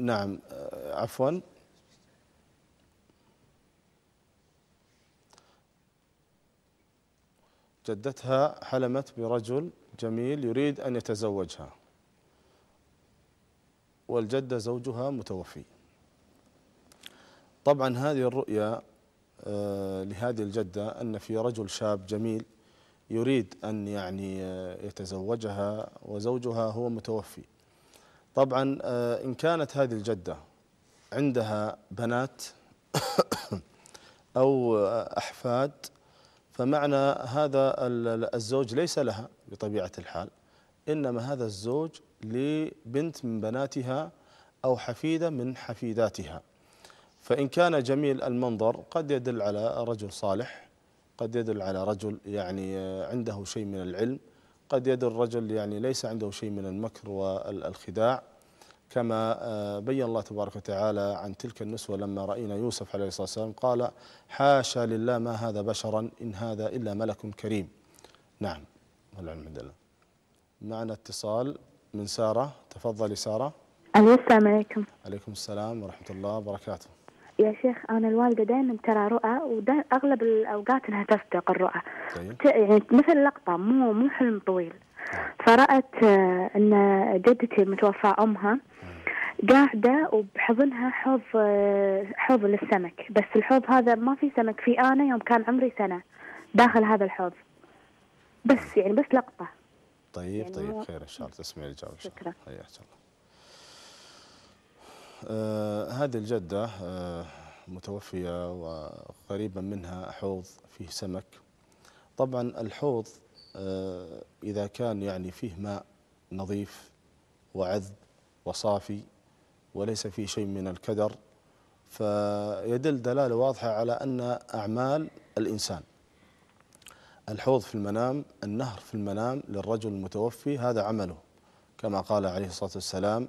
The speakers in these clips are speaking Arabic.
نعم عفوا جدتها حلمت برجل جميل يريد أن يتزوجها والجدة زوجها متوفي طبعا هذه الرؤية آه، لهذه الجدة أن في رجل شاب جميل يريد أن يعني آه، يتزوجها وزوجها هو متوفي طبعا آه، إن كانت هذه الجدة عندها بنات أو أحفاد فمعنى هذا الزوج ليس لها بطبيعة الحال إنما هذا الزوج لبنت من بناتها أو حفيدة من حفيداتها فإن كان جميل المنظر قد يدل على رجل صالح قد يدل على رجل يعني آه، عنده شيء من العلم قد يد الرجل يعني ليس عنده شيء من المكر والخداع كما آه، بين الله تبارك وتعالى عن تلك النسوة لما رأينا يوسف عليه الصلاة والسلام قال حاشا لله ما هذا بشرا إن هذا إلا ملك كريم نعم والعلم عند الله معنا اتصال من سارة تفضلي سارة السلام عليكم عليكم السلام ورحمة الله وبركاته يا شيخ انا الوالده دائما ترى رؤى واغلب الاوقات انها تصدق الرؤى طيب. يعني مثل لقطه مو مو حلم طويل نعم. فرات آه، ان جدتي متوفاه امها نعم. قاعدة وبحضنها حوض آه، حوض للسمك بس الحوض هذا ما في سمك في أنا يوم كان عمري سنة داخل هذا الحوض بس طيب. يعني بس لقطة طيب يعني طيب خير إن شاء الله تسمعي الجواب شكرا حياك الله آه، هذه الجدة آه متوفية وقريبا منها حوض فيه سمك طبعا الحوض آه إذا كان يعني فيه ماء نظيف وعذب وصافي وليس فيه شيء من الكدر فيدل دلالة واضحة على أن أعمال الإنسان الحوض في المنام النهر في المنام للرجل المتوفي هذا عمله كما قال عليه الصلاة والسلام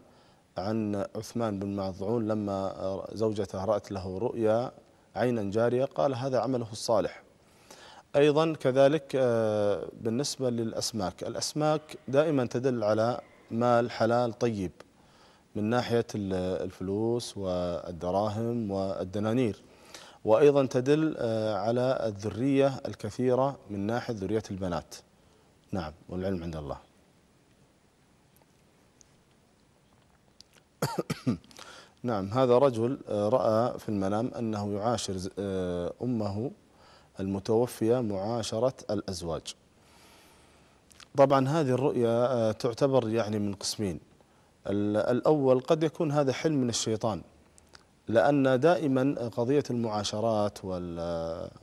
عن عثمان بن معضعون لما زوجته رأت له رؤيا عينا جارية قال هذا عمله الصالح أيضا كذلك آه، بالنسبة للأسماك الأسماك دائما تدل على مال حلال طيب من ناحية الفلوس والدراهم والدنانير وأيضا تدل آه، على الذرية الكثيرة من ناحية ذرية البنات نعم والعلم عند الله نعم هذا رجل آه، رأى في المنام أنه يعاشر آه، أمه المتوفية معاشرة الأزواج طبعا هذه الرؤيا آه، تعتبر يعني من قسمين الأول قد يكون هذا حلم من الشيطان لأن دائما قضية المعاشرات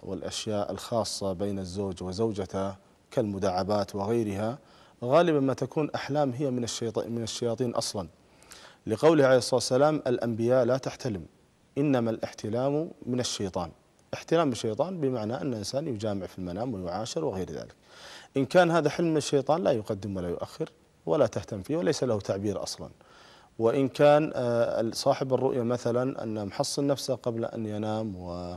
والأشياء الخاصة بين الزوج وزوجته كالمداعبات وغيرها غالبا ما تكون أحلام هي من الشياطين أصلا لقوله عليه الصلاة والسلام الأنبياء لا تحتلم إنما الاحتلام من الشيطان احتلام الشيطان بمعنى أن الإنسان يجامع في المنام ويعاشر وغير ذلك إن كان هذا حلم الشيطان لا يقدم ولا يؤخر ولا تهتم فيه وليس له تعبير أصلا وإن كان آه، صاحب الرؤية مثلا أن محصن نفسه قبل أن ينام و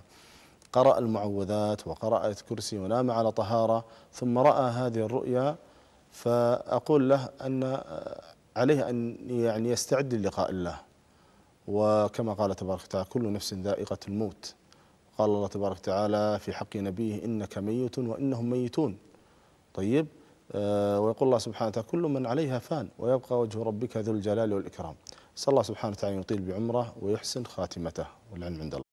قرأ المعوذات وقرأ آية كرسي ونام على طهارة ثم رأى هذه الرؤيا فأقول له أن آه، عليه أن يعني يستعد للقاء الله وكما قال تبارك وتعالى كل نفس ذائقة الموت قال الله تبارك وتعالى في حق نبيه إنك ميت وإنهم ميتون طيب آه، ويقول الله سبحانه وتعالى كل من عليها فان ويبقى وجه ربك ذو الجلال والإكرام صلى الله سبحانه وتعالى يطيل بعمره ويحسن خاتمته والعلم عند الله